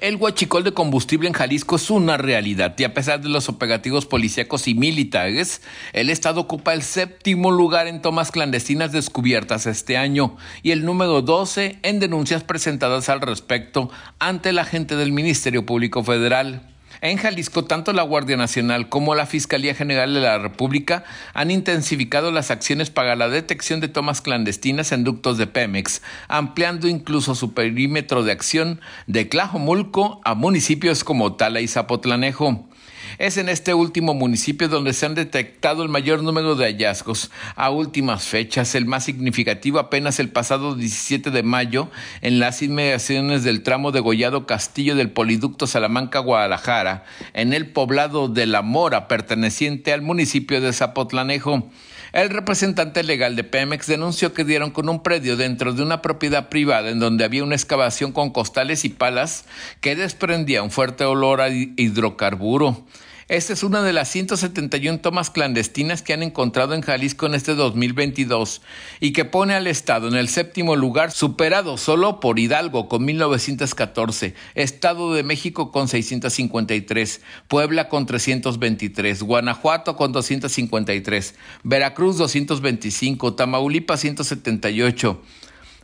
El huachicol de combustible en Jalisco es una realidad y a pesar de los operativos policíacos y militares, el Estado ocupa el séptimo lugar en tomas clandestinas descubiertas este año y el número 12 en denuncias presentadas al respecto ante la gente del Ministerio Público Federal. En Jalisco, tanto la Guardia Nacional como la Fiscalía General de la República han intensificado las acciones para la detección de tomas clandestinas en ductos de Pemex, ampliando incluso su perímetro de acción de Tlajomulco a municipios como Tala y Zapotlanejo. Es en este último municipio donde se han detectado el mayor número de hallazgos. A últimas fechas, el más significativo apenas el pasado 17 de mayo, en las inmediaciones del tramo de Gollado Castillo del Poliducto Salamanca-Guadalajara, en el poblado de La Mora, perteneciente al municipio de Zapotlanejo. El representante legal de Pemex denunció que dieron con un predio dentro de una propiedad privada en donde había una excavación con costales y palas que desprendía un fuerte olor a hidrocarburo. Esta es una de las 171 tomas clandestinas que han encontrado en Jalisco en este 2022 y que pone al Estado en el séptimo lugar, superado solo por Hidalgo con 1914, Estado de México con 653, Puebla con 323, Guanajuato con 253, Veracruz 225, Tamaulipas 178.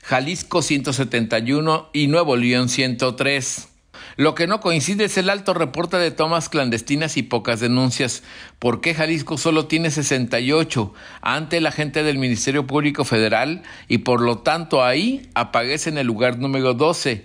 Jalisco 171 y Nuevo León 103. Lo que no coincide es el alto reporte de tomas clandestinas y pocas denuncias. ¿Por qué Jalisco solo tiene 68 ante la gente del Ministerio Público Federal y por lo tanto ahí aparece en el lugar número 12?